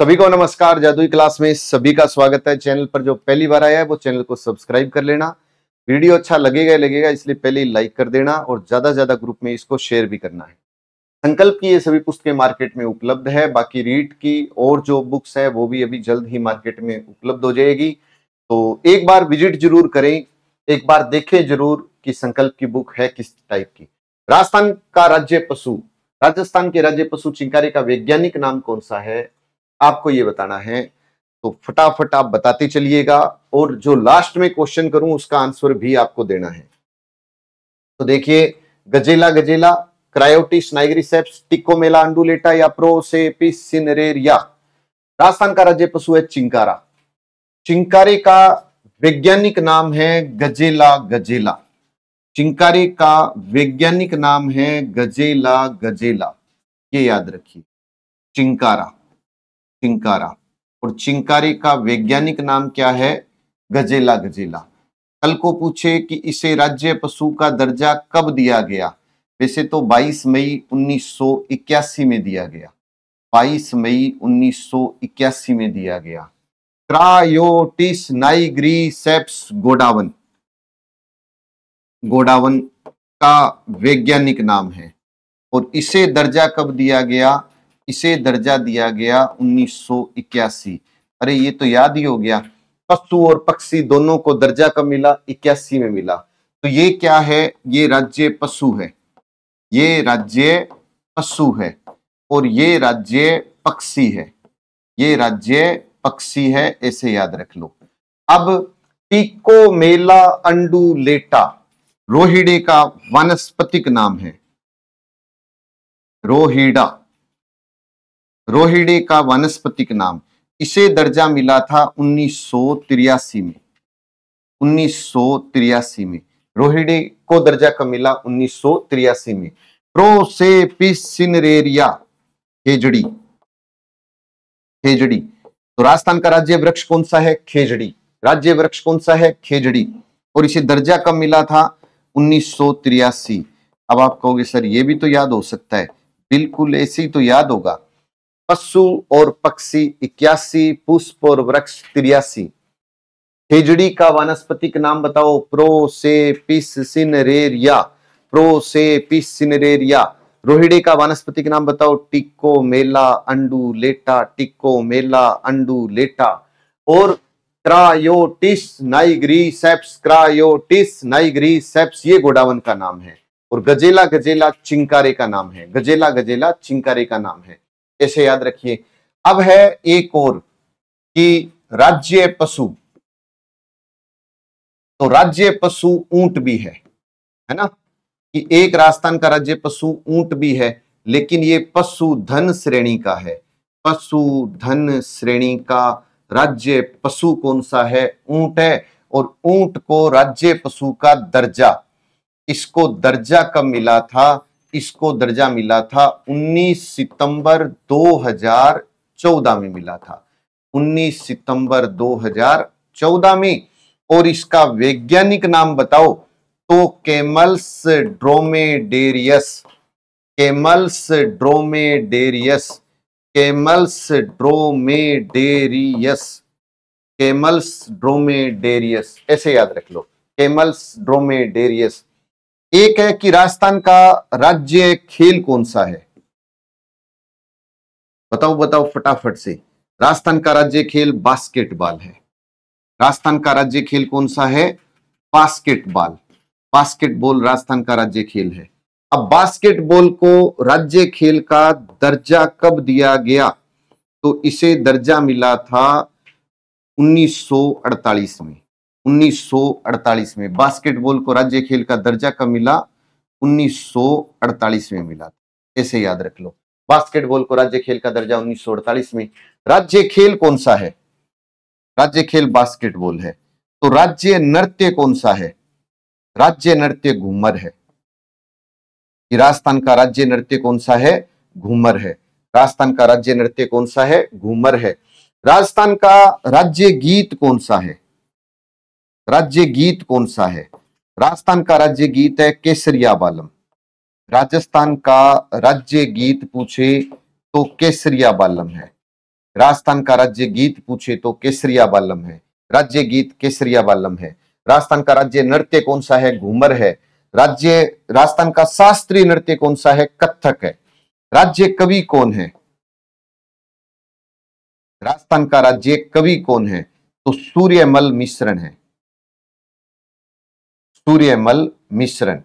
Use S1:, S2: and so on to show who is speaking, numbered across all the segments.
S1: सभी को नमस्कार जादुई क्लास में सभी का स्वागत है चैनल पर जो पहली बार आया है वो चैनल को सब्सक्राइब कर लेना वीडियो अच्छा लगेगा लगेगा इसलिए पहले लाइक कर देना और ज़्यादा से ज़्यादा ग्रुप में इसको शेयर भी करना है संकल्प की ये सभी पुस्तकें मार्केट में उपलब्ध है बाकी रीड की और जो बुक्स है वो भी अभी जल्द ही मार्केट में उपलब्ध हो जाएगी तो एक बार विजिट जरूर करें एक बार देखें जरूर कि संकल्प की बुक है किस टाइप की राजस्थान का राज्य पशु राजस्थान के राज्य पशु चिंकारी का वैज्ञानिक नाम कौन सा है आपको ये बताना है तो फटाफट आप बताते चलिएगा और जो लास्ट में क्वेश्चन करूं उसका आंसर भी आपको देना है तो देखिए गजेला गजेला क्रायोटिस नाइग्रीसेप्स टिकोमेला अंडुलेटा या प्रोसेपिसरेरिया राजस्थान का राज्य पशु है चिंकारा चिंकारे का वैज्ञानिक नाम है गजेला गजेला चिंकारे का वैज्ञानिक नाम है गजेला गजेला ये याद रखिए चिंकारा चिंकारा और चिंकारे का वैज्ञानिक नाम क्या है गजेला गजेला कल को पूछे कि इसे राज्य पशु का दर्जा कब दिया गया वैसे तो 22 मई 1981 में दिया गया 22 मई 1981 में दिया गया क्रायोटिस नाइग्री सेप्स गोडावन गोडावन का वैज्ञानिक नाम है और इसे दर्जा कब दिया गया इसे दर्जा दिया गया 1981 अरे ये तो याद ही हो गया पशु और पक्षी दोनों को दर्जा कब मिला इक्यासी में मिला तो ये क्या है ये राज्य पशु है ये राज्य पशु है और ये राज्य पक्षी है ये राज्य पक्षी है ऐसे याद रख लो अब पीको मेला अंडू लेटा रोहिड़े का वनस्पतिक नाम है रोहिड़ा रोहिड़े का वनस्पतिक नाम इसे दर्जा मिला था उन्नीस में उन्नीस में रोहिड़े को दर्जा कब मिला उन्नीस में प्रोसेपिसिनरेरिया खेजड़ी खेजड़ी तो राजस्थान का राज्य वृक्ष कौन सा है खेजड़ी राज्य वृक्ष कौन सा है खेजड़ी और इसे दर्जा कब मिला था उन्नीस अब आप कहोगे सर ये भी तो याद हो सकता है बिल्कुल ऐसे ही तो याद होगा पशु और पक्षी इक्यासी पुष्प और वृक्ष तिरयासी खेजड़ी का वनस्पति का नाम बताओ प्रो प्रो से से प्रोसेपिसिनरेरिया रोहिड़े का वनस्पति का नाम बताओ टिक्को मेला अंडू लेटा टिक्को मेला अंडू लेटा और Ardeotis nigriceps Ardeotis nigriceps ये गोडावन का नाम है और गजेला गजेला चिंकारे का नाम है गजेला गजेला चिंकारे का नाम है ऐसे याद रखिए अब है एक और कि राज्य पशु तो राज्य पशु ऊंट भी है है ना कि एक राजस्थान का राज्य पशु ऊंट भी है लेकिन ये पशु धन श्रेणी का है पशु धन श्रेणी का राज्य पशु कौन सा है ऊंट है और ऊंट को राज्य पशु का दर्जा इसको दर्जा कब मिला था इसको दर्जा मिला था 19 सितंबर 2014 में मिला था 19 सितंबर 2014 में और इसका वैज्ञानिक नाम बताओ तो केमल्स ड्रोमेडेरियस केमल्स ड्रोमेडेरियस केमल्स ड्रोमेडेरियस केमल्स ड्रोमेडेरियस ऐसे याद रख लो केमल्स ड्रोमेडेरियस एक है कि राजस्थान का राज्य खेल कौन सा है बताओ बताओ फटाफट से राजस्थान का राज्य खेल बास्केटबॉल है राजस्थान का राज्य खेल कौन सा है बास्केटबॉल बास्केटबॉल राजस्थान का राज्य खेल है अब बास्केटबॉल को राज्य खेल का दर्जा कब दिया गया तो इसे दर्जा मिला था 1948 में 1948 में बास्केटबॉल को राज्य खेल का दर्जा का मिला 1948 में मिला ऐसे याद रख लो बास्केटबॉल को राज्य खेल का दर्जा 1948 में राज्य खेल कौन सा है राज्य खेल बास्केटबॉल है तो राज्य नृत्य कौन सा है राज्य नृत्य घूमर है कि राजस्थान का राज्य नृत्य कौन सा है घूमर है राजस्थान का राज्य नृत्य कौन सा है घूमर है राजस्थान का राज्य गीत कौन सा है राज्य गीत कौन सा है राजस्थान का राज्य गीत है केसरिया बालम राजस्थान का राज्य गीत पूछे तो केसरिया बालम है राजस्थान का राज्य गीत पूछे तो केसरिया बालम है राज्य गीत केसरिया बालम है राजस्थान का राज्य नृत्य कौन सा है घूमर है राज्य राजस्थान का शास्त्रीय नृत्य कौन सा है कथक है राज्य कवि कौन है राजस्थान का राज्य कवि कौन है तो सूर्यमल मिश्रण है सूर्यमल मिश्रण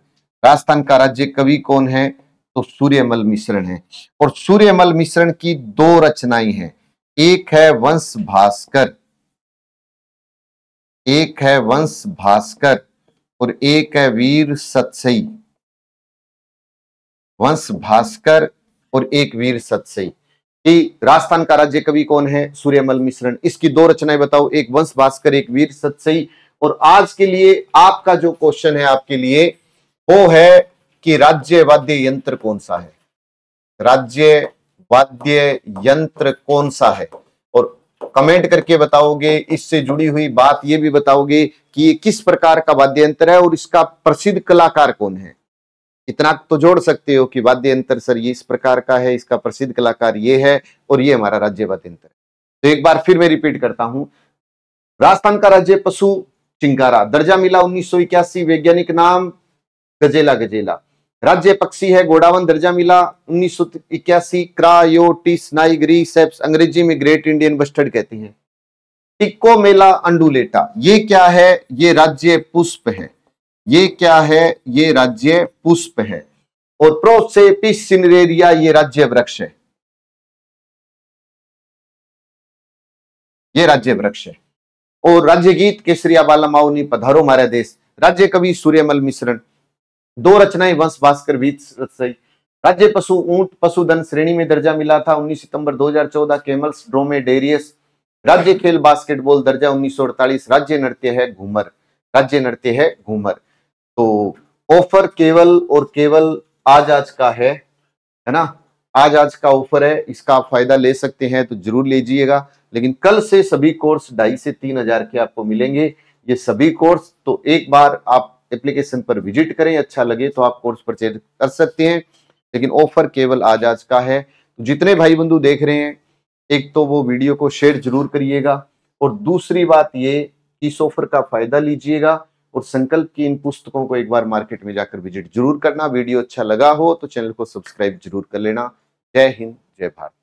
S1: राजस्थान का राज्य कवि कौन है तो सूर्यमल मिश्रण है और सूर्यमल मिश्रण की दो रचनाएं हैं एक है वंश भास्कर एक है वंश भास्कर और एक है वीर सतसई वंश भास्कर और एक वीर सतसई कि राजस्थान का राज्य कवि कौन है सूर्यमल मिश्रण इसकी दो रचनाएं बताओ एक वंश भास्कर एक वीर सतसई और आज के लिए आपका जो क्वेश्चन है आपके लिए वो है कि राज्य वाद्य यंत्र कौन सा है राज्य वाद्य यंत्र कौन सा है और कमेंट करके बताओगे इससे जुड़ी हुई बात यह भी बताओगे कि ये किस प्रकार का वाद्य यंत्र है और इसका प्रसिद्ध कलाकार कौन है इतना तो जोड़ सकते हो कि वाद्य यंत्र सर ये इस प्रकार का है इसका प्रसिद्ध कलाकार ये है और ये हमारा राज्य वाद्य यंत्र तो एक बार फिर मैं रिपीट करता हूं राजस्थान का राज्य पशु चिंकारा दर्जा मिला उन्नीस वैज्ञानिक नाम गजेला गजेला राज्य पक्षी है गोडावन दर्जा मिला उन्नीस सौ इक्यासी सेप्स अंग्रेजी में ग्रेट इंडियन बस्टर्ड कहते हैं टिक्को मेला अंडुलेटा ये क्या है ये राज्य पुष्प है ये क्या है ये राज्य पुष्प है और प्रोसेपिस सिनरेरिया ये राज्य वृक्ष है ये राज्य वृक्ष है और राज्य गीत केसरिया बाला बालामाओनी पधारो मारा देश राज्य कवि सूर्यमल मिश्रण दो रचनाएं वंश भास्कर वीत सही राज्य पशु ऊंट पशुधन श्रेणी में दर्जा मिला था 19 सितंबर 2014 केमल्स ड्रोमे डेरियस राज्य खेल बास्केटबॉल दर्जा 1948 राज्य नृत्य है घूमर राज्य नृत्य है घूमर तो ऑफर केवल और केवल आज आज का है है ना आज आज का ऑफर है इसका आप फायदा ले सकते हैं तो जरूर लीजिएगा लेकिन कल से सभी कोर्स ढाई से तीन हजार के आपको मिलेंगे ये सभी कोर्स तो एक बार आप एप्लीकेशन पर विजिट करें अच्छा लगे तो आप कोर्स परचेज कर सकते हैं लेकिन ऑफर केवल आज आज का है तो जितने भाई बंधु देख रहे हैं एक तो वो वीडियो को शेयर जरूर करिएगा और दूसरी बात ये इस ऑफर का फायदा लीजिएगा और संकल्प की इन पुस्तकों को एक बार मार्केट में जाकर विजिट जरूर करना वीडियो अच्छा लगा हो तो चैनल को सब्सक्राइब जरूर कर लेना जय हिंद जय भारत